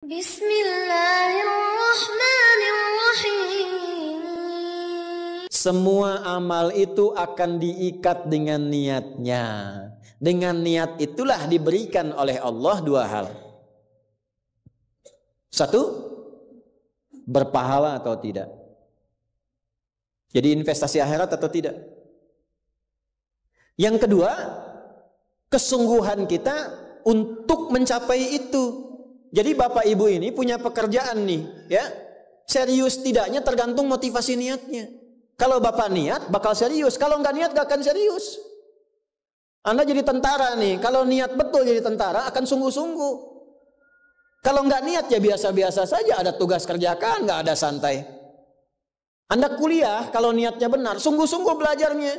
Bismillahirrahmanirrahim. Semua amal itu akan diikat dengan niatnya. Dengan niat itulah diberikan oleh Allah dua hal. Satu, berpahala atau tidak. Jadi investasi akhirat atau tidak. Yang kedua, kesungguhan kita untuk mencapai itu jadi bapak ibu ini punya pekerjaan nih, ya. Serius tidaknya tergantung motivasi niatnya. Kalau bapak niat bakal serius, kalau nggak niat gak akan serius. Anda jadi tentara nih, kalau niat betul jadi tentara akan sungguh-sungguh. Kalau nggak niat ya biasa-biasa saja, ada tugas kerjakan, nggak ada santai. Anda kuliah kalau niatnya benar, sungguh-sungguh belajarnya.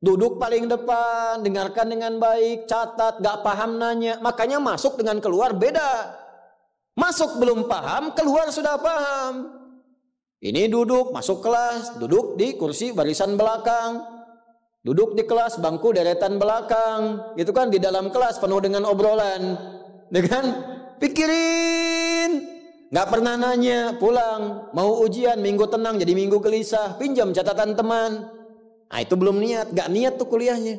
Duduk paling depan, dengarkan dengan baik, catat, gak paham nanya. Makanya masuk dengan keluar beda. Masuk belum paham, keluar sudah paham. Ini duduk, masuk kelas, duduk di kursi barisan belakang. Duduk di kelas, bangku deretan belakang. Gitu kan, di dalam kelas penuh dengan obrolan. dengan ya Pikirin. Gak pernah nanya, pulang. Mau ujian, minggu tenang, jadi minggu gelisah. Pinjam catatan teman. Nah itu belum niat, gak niat tuh kuliahnya.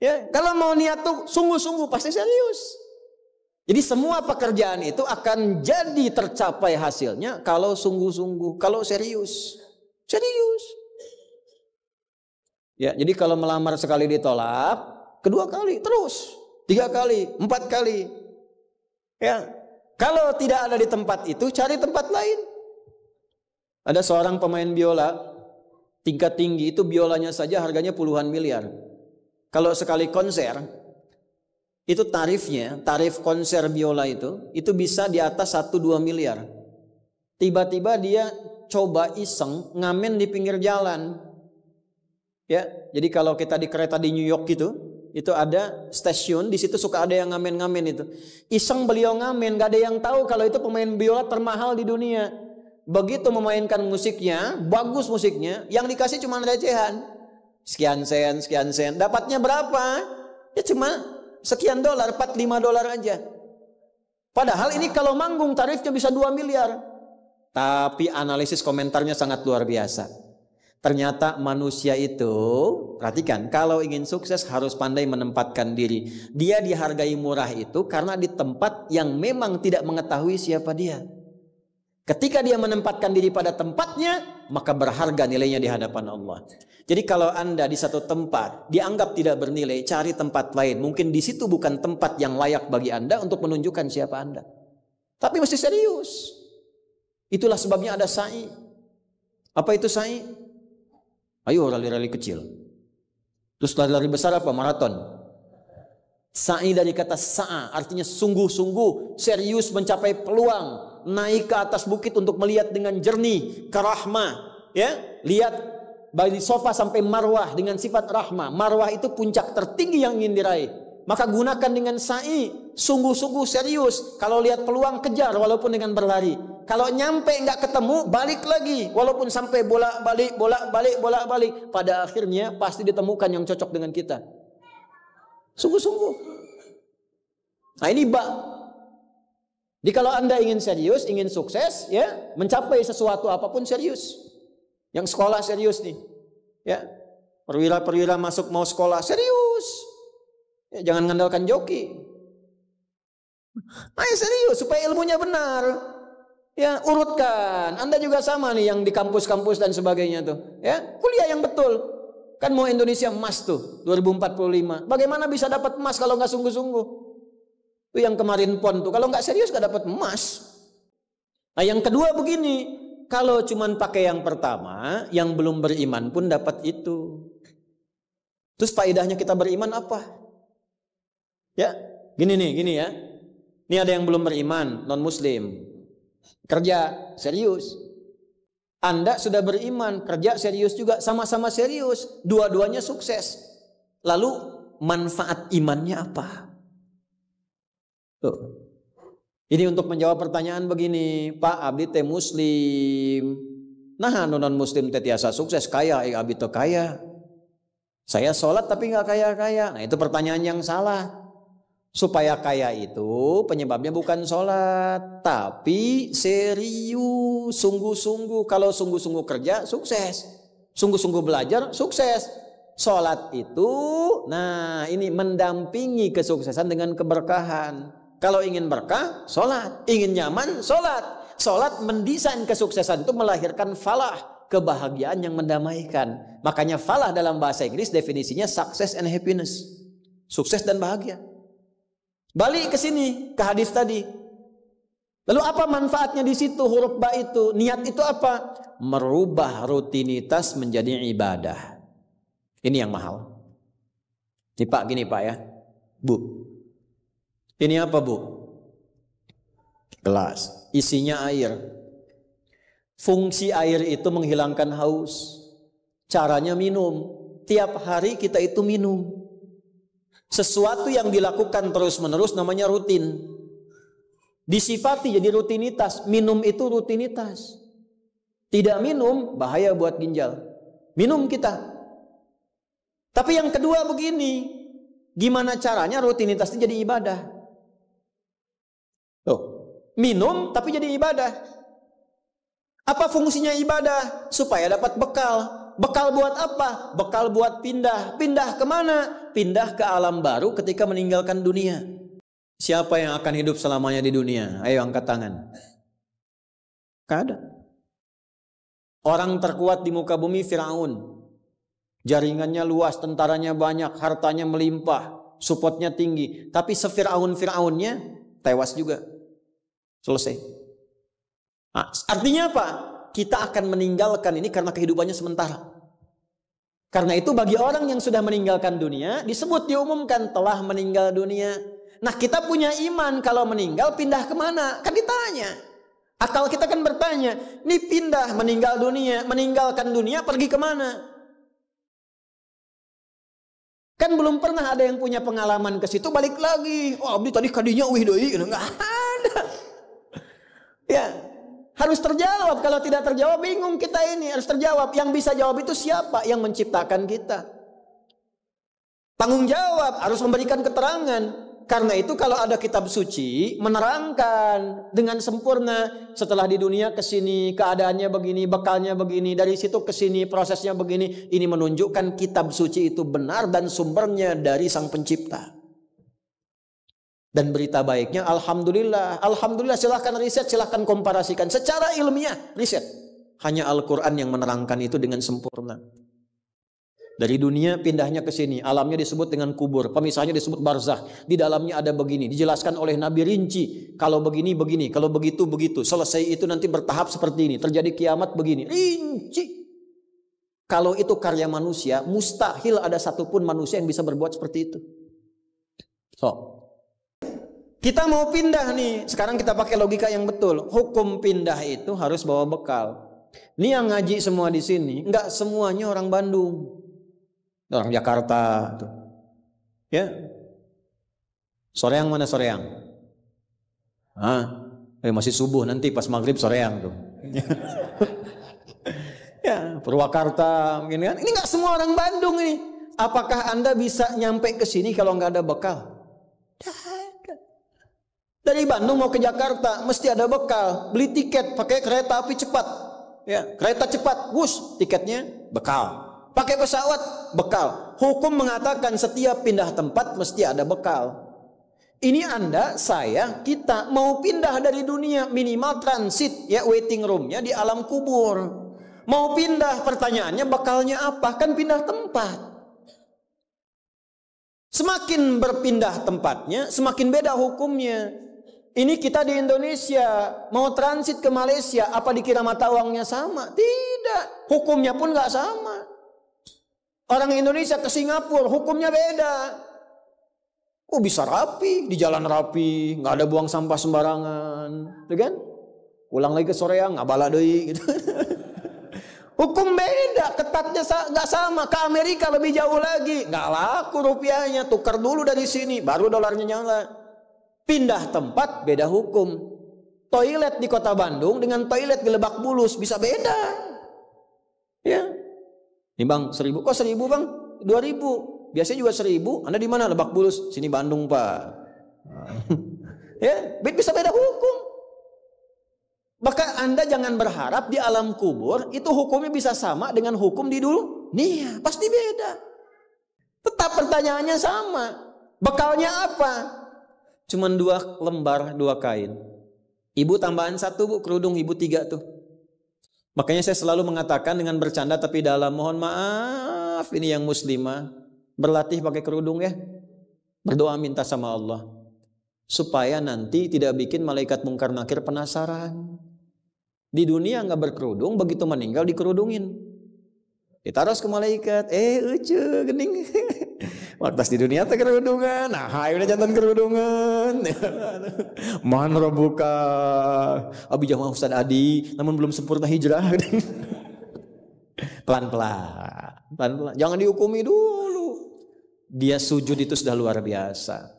Ya, kalau mau niat tuh sungguh-sungguh pasti serius. Jadi semua pekerjaan itu akan jadi tercapai hasilnya kalau sungguh-sungguh, kalau serius. Serius. Ya, jadi kalau melamar sekali ditolak, kedua kali terus, tiga kali, empat kali. Ya, kalau tidak ada di tempat itu, cari tempat lain. Ada seorang pemain biola tingkat tinggi itu biolanya saja harganya puluhan miliar. Kalau sekali konser, itu tarifnya, tarif konser biola itu, itu bisa di atas 1-2 miliar. Tiba-tiba dia coba iseng ngamen di pinggir jalan. Ya, jadi kalau kita di kereta di New York gitu, itu ada stasiun di situ suka ada yang ngamen-ngamen itu iseng beliau ngamen gak ada yang tahu kalau itu pemain biola termahal di dunia begitu memainkan musiknya bagus musiknya yang dikasih cuma recehan sekian sen sekian sen dapatnya berapa ya cuma sekian dolar, 45 dolar aja. Padahal ini kalau manggung tarifnya bisa 2 miliar. Tapi analisis komentarnya sangat luar biasa. Ternyata manusia itu, perhatikan, kalau ingin sukses harus pandai menempatkan diri. Dia dihargai murah itu karena di tempat yang memang tidak mengetahui siapa dia. Ketika dia menempatkan diri pada tempatnya, maka berharga nilainya di hadapan Allah. Jadi kalau Anda di satu tempat dianggap tidak bernilai, cari tempat lain. Mungkin di situ bukan tempat yang layak bagi Anda untuk menunjukkan siapa Anda. Tapi mesti serius. Itulah sebabnya ada sa'i. Apa itu sa'i? Ayo lari-lari kecil. Terus lari-lari besar apa? Maraton. Sa'i dari kata sa'a artinya sungguh-sungguh serius mencapai peluang naik ke atas bukit untuk melihat dengan jernih kerahma ya lihat dari sofa sampai marwah dengan sifat rahmah. Marwah itu puncak tertinggi yang ingin diraih. Maka gunakan dengan sa'i, sungguh-sungguh serius. Kalau lihat peluang kejar walaupun dengan berlari. Kalau nyampe nggak ketemu, balik lagi. Walaupun sampai bolak-balik, bolak-balik, bolak-balik. Pada akhirnya pasti ditemukan yang cocok dengan kita. Sungguh-sungguh. Nah ini bak. Jadi kalau Anda ingin serius, ingin sukses, ya mencapai sesuatu apapun serius. Yang sekolah serius nih. Ya. Perwira-perwira masuk mau sekolah serius. Ya, jangan ngandalkan joki. Ayo serius supaya ilmunya benar. Ya, urutkan. Anda juga sama nih yang di kampus-kampus dan sebagainya tuh. Ya, kuliah yang betul. Kan mau Indonesia emas tuh 2045. Bagaimana bisa dapat emas kalau nggak sungguh-sungguh? Itu yang kemarin pon tuh. Kalau nggak serius nggak dapat emas. Nah yang kedua begini. Kalau cuma pakai yang pertama, yang belum beriman pun dapat itu. Terus faedahnya kita beriman apa? Ya, gini nih, gini ya. Ini ada yang belum beriman, non muslim. Kerja serius. Anda sudah beriman, kerja serius juga, sama-sama serius, dua-duanya sukses. Lalu manfaat imannya apa? Tuh. Ini untuk menjawab pertanyaan begini, Pak Abdi teh muslim. Nah, non muslim teh tiasa sukses kaya, eh Abdi teh kaya. Saya sholat tapi nggak kaya-kaya. Nah itu pertanyaan yang salah. Supaya kaya itu penyebabnya bukan sholat, tapi serius, sungguh-sungguh. Kalau sungguh-sungguh kerja, sukses. Sungguh-sungguh belajar, sukses. Sholat itu, nah ini mendampingi kesuksesan dengan keberkahan. Kalau ingin berkah, sholat. Ingin nyaman, sholat. Sholat mendesain kesuksesan itu melahirkan falah, kebahagiaan yang mendamaikan. Makanya falah dalam bahasa Inggris definisinya success and happiness. Sukses dan bahagia. Balik ke sini, ke hadis tadi. Lalu apa manfaatnya di situ huruf ba itu? Niat itu apa? Merubah rutinitas menjadi ibadah. Ini yang mahal. Nih Pak gini Pak ya. Bu, ini apa bu? Gelas. Isinya air. Fungsi air itu menghilangkan haus. Caranya minum. Tiap hari kita itu minum. Sesuatu yang dilakukan terus-menerus namanya rutin. Disifati jadi rutinitas. Minum itu rutinitas. Tidak minum bahaya buat ginjal. Minum kita. Tapi yang kedua begini. Gimana caranya rutinitasnya jadi ibadah? minum tapi jadi ibadah. Apa fungsinya ibadah? Supaya dapat bekal. Bekal buat apa? Bekal buat pindah. Pindah kemana? Pindah ke alam baru ketika meninggalkan dunia. Siapa yang akan hidup selamanya di dunia? Ayo angkat tangan. Gak ada. Orang terkuat di muka bumi Firaun. Jaringannya luas, tentaranya banyak, hartanya melimpah, supportnya tinggi. Tapi sefiraun-firaunnya tewas juga. Selesai. Nah, artinya apa? Kita akan meninggalkan ini karena kehidupannya sementara. Karena itu bagi orang yang sudah meninggalkan dunia disebut diumumkan telah meninggal dunia. Nah kita punya iman kalau meninggal pindah kemana? Kan ditanya. Akal kita kan bertanya, ini pindah meninggal dunia, meninggalkan dunia pergi kemana? Kan belum pernah ada yang punya pengalaman ke situ balik lagi. Oh abdi tadi kadinya wih doi, enggak gitu. Harus terjawab. Kalau tidak terjawab bingung kita ini. Harus terjawab. Yang bisa jawab itu siapa? Yang menciptakan kita. Tanggung jawab. Harus memberikan keterangan. Karena itu kalau ada kitab suci menerangkan dengan sempurna setelah di dunia ke sini keadaannya begini, bekalnya begini, dari situ ke sini prosesnya begini. Ini menunjukkan kitab suci itu benar dan sumbernya dari Sang Pencipta. Dan berita baiknya, Alhamdulillah. Alhamdulillah, silahkan riset, silahkan komparasikan. Secara ilmiah, riset. Hanya Al-Quran yang menerangkan itu dengan sempurna. Dari dunia pindahnya ke sini, alamnya disebut dengan kubur, pemisahnya disebut barzah. Di dalamnya ada begini, dijelaskan oleh Nabi rinci. Kalau begini begini, kalau begitu begitu. Selesai itu nanti bertahap seperti ini, terjadi kiamat begini, rinci. Kalau itu karya manusia, mustahil ada satupun manusia yang bisa berbuat seperti itu. So, kita mau pindah nih. Sekarang kita pakai logika yang betul. Hukum pindah itu harus bawa bekal. Ini yang ngaji semua di sini, nggak semuanya orang Bandung, orang Jakarta, tuh. ya. yang mana soreang? Ah, eh, masih subuh nanti pas maghrib sore yang tuh. ya, Purwakarta, mungkin kan? Ini nggak semua orang Bandung ini. Apakah anda bisa nyampe ke sini kalau nggak ada bekal? Dah. Dari Bandung mau ke Jakarta mesti ada bekal, beli tiket pakai kereta api cepat. Ya, kereta cepat, bus, tiketnya bekal. Pakai pesawat, bekal. Hukum mengatakan setiap pindah tempat mesti ada bekal. Ini Anda, saya, kita mau pindah dari dunia minimal transit ya waiting roomnya di alam kubur. Mau pindah pertanyaannya bekalnya apa? Kan pindah tempat. Semakin berpindah tempatnya, semakin beda hukumnya. Ini kita di Indonesia mau transit ke Malaysia, apa dikira mata uangnya sama? Tidak, hukumnya pun nggak sama. Orang Indonesia ke Singapura hukumnya beda. Oh bisa rapi di jalan rapi, nggak ada buang sampah sembarangan, tuh ya kan? Pulang lagi ke Soreang nggak bala gitu. Hukum beda, ketatnya nggak sama. Ke Amerika lebih jauh lagi, nggak laku rupiahnya. Tukar dulu dari sini, baru dolarnya nyala. Pindah tempat beda hukum. Toilet di kota Bandung dengan toilet di Lebak Bulus bisa beda. Ya. Ini bang seribu, kok seribu bang? Dua ribu. Biasanya juga seribu. Anda di mana? Lebak Bulus. Sini Bandung pak. ya, bisa beda hukum. Maka Anda jangan berharap di alam kubur itu hukumnya bisa sama dengan hukum di dulu. Nih, ya, Pasti beda. Tetap pertanyaannya sama. Bekalnya apa? Cuman dua lembar, dua kain. Ibu tambahan satu bu, kerudung ibu tiga tuh. Makanya saya selalu mengatakan dengan bercanda tapi dalam mohon maaf ini yang muslimah berlatih pakai kerudung ya. Berdoa minta sama Allah supaya nanti tidak bikin malaikat mungkar nakir penasaran. Di dunia nggak berkerudung, begitu meninggal dikerudungin. Ditaruh ke malaikat, eh lucu, gening. Wartas di dunia teh kerudungan, nah udah jantan kerudungan. Man buka. Abi Jamal Ustaz Adi, namun belum sempurna hijrah. Pelan-pelan, pelan-pelan. Jangan dihukumi dulu. Dia sujud itu sudah luar biasa.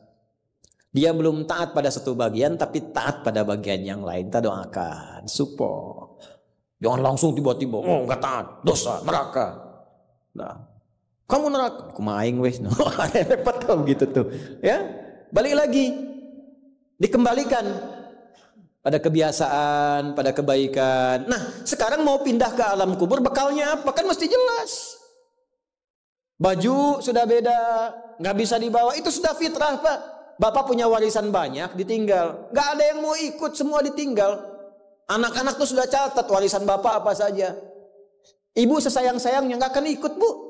Dia belum taat pada satu bagian tapi taat pada bagian yang lain. Kita doakan, support. Jangan langsung tiba-tiba, oh nggak taat, dosa, neraka. Nah, kamu neraka kuma aing wes no repot kalau gitu tuh ya balik lagi dikembalikan pada kebiasaan, pada kebaikan. Nah, sekarang mau pindah ke alam kubur, bekalnya apa? Kan mesti jelas. Baju sudah beda, nggak bisa dibawa. Itu sudah fitrah, Pak. Bapak punya warisan banyak, ditinggal. Nggak ada yang mau ikut, semua ditinggal. Anak-anak tuh sudah catat warisan bapak apa saja. Ibu sesayang-sayangnya nggak akan ikut, Bu.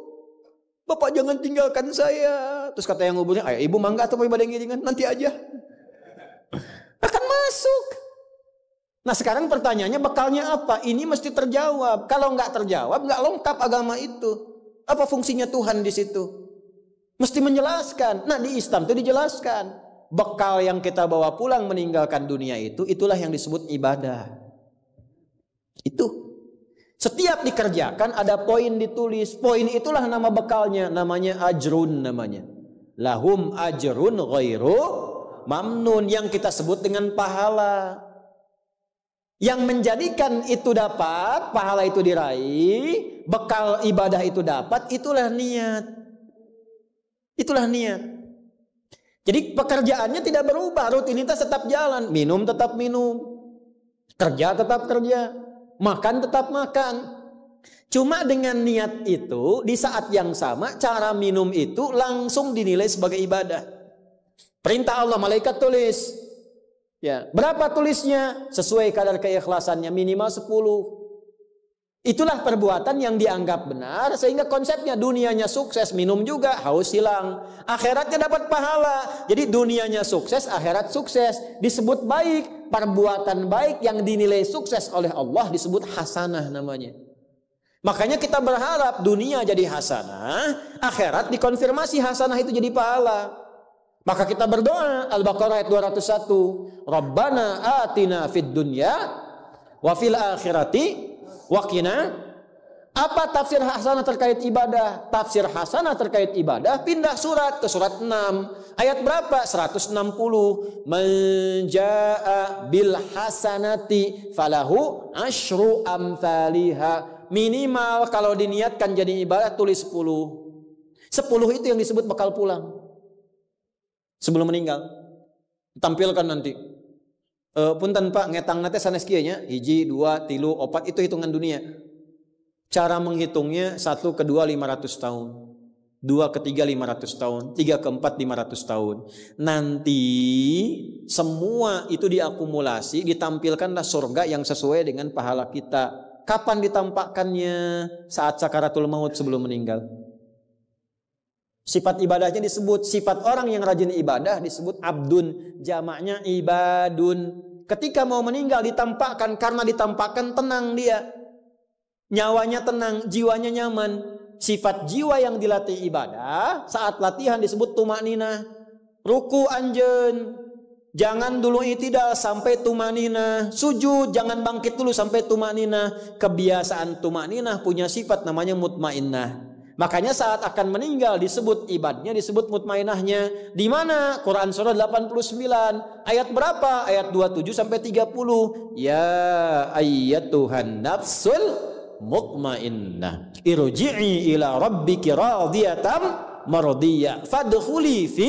Bapak jangan tinggalkan saya. Terus kata yang nguburnya, ayah ibu mangga atau ibadah yang giringan? Nanti aja. Akan masuk. Nah sekarang pertanyaannya bekalnya apa? Ini mesti terjawab. Kalau nggak terjawab, nggak lengkap agama itu. Apa fungsinya Tuhan di situ? Mesti menjelaskan. Nah di Islam itu dijelaskan. Bekal yang kita bawa pulang meninggalkan dunia itu, itulah yang disebut ibadah. Itu setiap dikerjakan ada poin ditulis. Poin itulah nama bekalnya. Namanya ajrun namanya. Lahum ajrun ghairu mamnun. Yang kita sebut dengan pahala. Yang menjadikan itu dapat, pahala itu diraih, bekal ibadah itu dapat, itulah niat. Itulah niat. Jadi pekerjaannya tidak berubah, rutinitas tetap jalan, minum tetap minum, kerja tetap kerja, Makan tetap makan. Cuma dengan niat itu di saat yang sama cara minum itu langsung dinilai sebagai ibadah. Perintah Allah malaikat tulis. Ya, berapa tulisnya? Sesuai kadar keikhlasannya minimal 10. Itulah perbuatan yang dianggap benar sehingga konsepnya dunianya sukses, minum juga, haus hilang. Akhiratnya dapat pahala. Jadi dunianya sukses, akhirat sukses. Disebut baik, perbuatan baik yang dinilai sukses oleh Allah disebut hasanah namanya. Makanya kita berharap dunia jadi hasanah, akhirat dikonfirmasi hasanah itu jadi pahala. Maka kita berdoa Al-Baqarah ayat 201, Rabbana atina fid dunya wa fil akhirati Wakina. Apa tafsir hasanah terkait ibadah? Tafsir hasanah terkait ibadah pindah surat ke surat 6. Ayat berapa? 160. Menja'a bil hasanati falahu asyru amthaliha. Minimal kalau diniatkan jadi ibadah tulis 10. 10 itu yang disebut bekal pulang. Sebelum meninggal. Tampilkan nanti. Uh, eh, punten Pak, ngetang nate sanes kianya hiji, dua, tilu, opat itu hitungan dunia. Cara menghitungnya satu kedua lima ratus tahun. Dua ketiga lima ratus tahun, tiga keempat lima ratus tahun. Nanti semua itu diakumulasi, ditampilkanlah surga yang sesuai dengan pahala kita. Kapan ditampakkannya? Saat sakaratul maut sebelum meninggal. Sifat ibadahnya disebut sifat orang yang rajin ibadah disebut abdun, jamaknya ibadun. Ketika mau meninggal ditampakkan karena ditampakkan tenang dia. Nyawanya tenang, jiwanya nyaman. Sifat jiwa yang dilatih ibadah saat latihan disebut tumanina. Ruku anjen. Jangan dulu itidal sampai tumanina. Sujud jangan bangkit dulu sampai tumanina. Kebiasaan tumanina punya sifat namanya mutmainnah Makanya saat akan meninggal disebut ibadnya, disebut mutmainahnya. Di mana? Quran surah 89 ayat berapa? Ayat 27 sampai 30. Ya ayat Tuhan nafsul mutmainnah. Irji'i ila rabbiki radiyatam mardiyah. Fadkhuli fi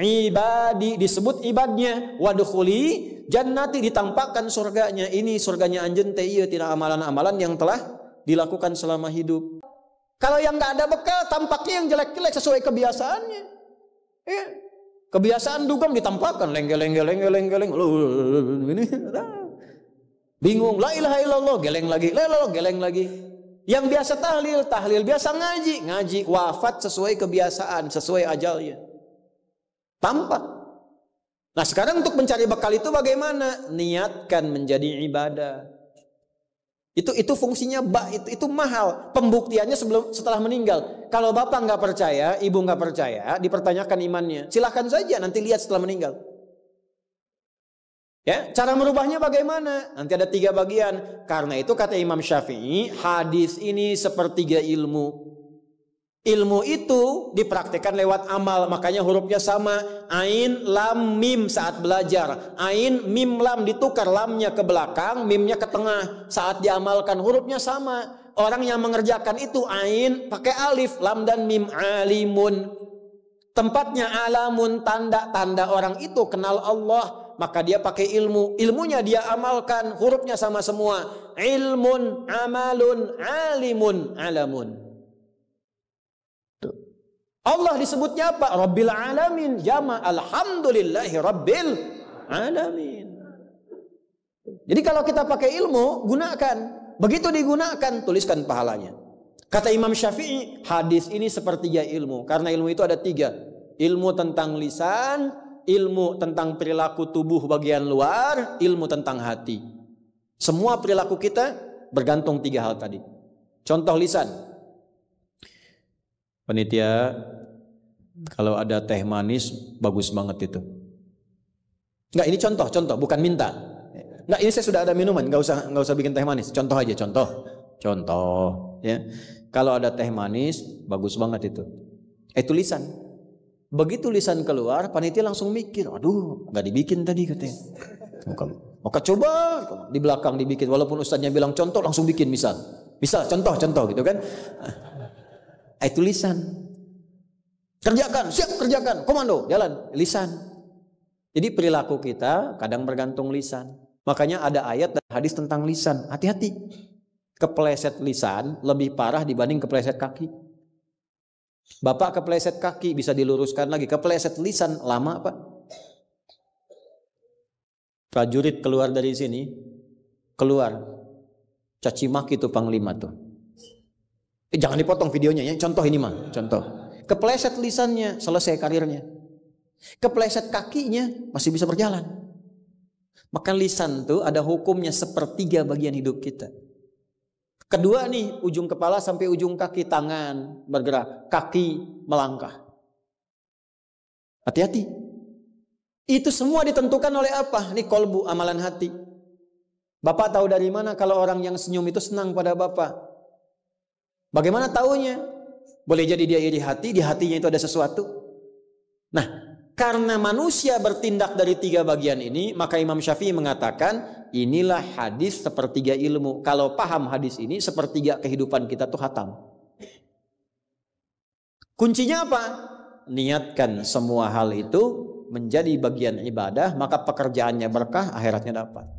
ibadi disebut ibadnya wadkhuli jannati ditampakkan surganya ini surganya anjen teh iya, tidak tina amalan-amalan yang telah dilakukan selama hidup kalau yang nggak ada bekal, tampaknya yang jelek-jelek sesuai kebiasaannya. Iya. Kebiasaan dugem ditampakkan, lenggel-lenggel, lenggel ini. Bingung, la ilaha illallah, geleng lagi, la ilallah, geleng lagi. Yang biasa tahlil, tahlil biasa ngaji, ngaji wafat sesuai kebiasaan, sesuai ajalnya. Tampak. Nah sekarang untuk mencari bekal itu bagaimana? Niatkan menjadi ibadah. Itu itu fungsinya bak itu itu mahal. Pembuktiannya sebelum setelah meninggal. Kalau bapak nggak percaya, ibu nggak percaya, dipertanyakan imannya. Silahkan saja nanti lihat setelah meninggal. Ya, cara merubahnya bagaimana? Nanti ada tiga bagian. Karena itu kata Imam Syafi'i, hadis ini sepertiga ilmu. Ilmu itu dipraktikkan lewat amal, makanya hurufnya sama. Ain, lam, mim saat belajar. Ain, mim, lam ditukar lamnya ke belakang, mimnya ke tengah. Saat diamalkan hurufnya sama. Orang yang mengerjakan itu ain pakai alif, lam dan mim alimun. Tempatnya alamun tanda-tanda orang itu kenal Allah, maka dia pakai ilmu. Ilmunya dia amalkan, hurufnya sama semua. Ilmun, amalun, alimun, alamun. Allah disebutnya apa? Rabbil alamin. Jama alhamdulillahi rabbil alamin. Jadi kalau kita pakai ilmu, gunakan. Begitu digunakan, tuliskan pahalanya. Kata Imam Syafi'i, hadis ini sepertiga ilmu. Karena ilmu itu ada tiga. Ilmu tentang lisan, ilmu tentang perilaku tubuh bagian luar, ilmu tentang hati. Semua perilaku kita bergantung tiga hal tadi. Contoh lisan, Penitia kalau ada teh manis bagus banget itu. Enggak, ini contoh, contoh, bukan minta. Enggak, ini saya sudah ada minuman, enggak usah enggak usah bikin teh manis. Contoh aja, contoh. Contoh, ya. Kalau ada teh manis, bagus banget itu. Eh tulisan. Begitu lisan keluar, panitia langsung mikir, aduh, nggak dibikin tadi katanya. Maka coba di belakang dibikin, walaupun ustadznya bilang contoh, langsung bikin misal. Misal, contoh, contoh gitu kan. Eh, itu lisan. Kerjakan, siap kerjakan, komando, jalan, lisan. Jadi perilaku kita kadang bergantung lisan. Makanya ada ayat dan hadis tentang lisan. Hati-hati. Kepleset lisan lebih parah dibanding kepleset kaki. Bapak kepleset kaki bisa diluruskan lagi. Kepleset lisan lama pak. Prajurit keluar dari sini, keluar. Caci maki tuh panglima tuh. Eh, jangan dipotong videonya ya. Contoh ini mah, contoh. Kepleset lisannya, selesai karirnya. Kepleset kakinya, masih bisa berjalan. Maka lisan tuh ada hukumnya sepertiga bagian hidup kita. Kedua nih, ujung kepala sampai ujung kaki tangan bergerak, kaki melangkah. Hati-hati. Itu semua ditentukan oleh apa? Nih kolbu, amalan hati. Bapak tahu dari mana kalau orang yang senyum itu senang pada Bapak. Bagaimana taunya? Boleh jadi dia iri hati, di hatinya itu ada sesuatu. Nah, karena manusia bertindak dari tiga bagian ini, maka Imam Syafi'i mengatakan, inilah hadis sepertiga ilmu. Kalau paham hadis ini, sepertiga kehidupan kita tuh hatam. Kuncinya apa? Niatkan semua hal itu menjadi bagian ibadah, maka pekerjaannya berkah, akhiratnya dapat.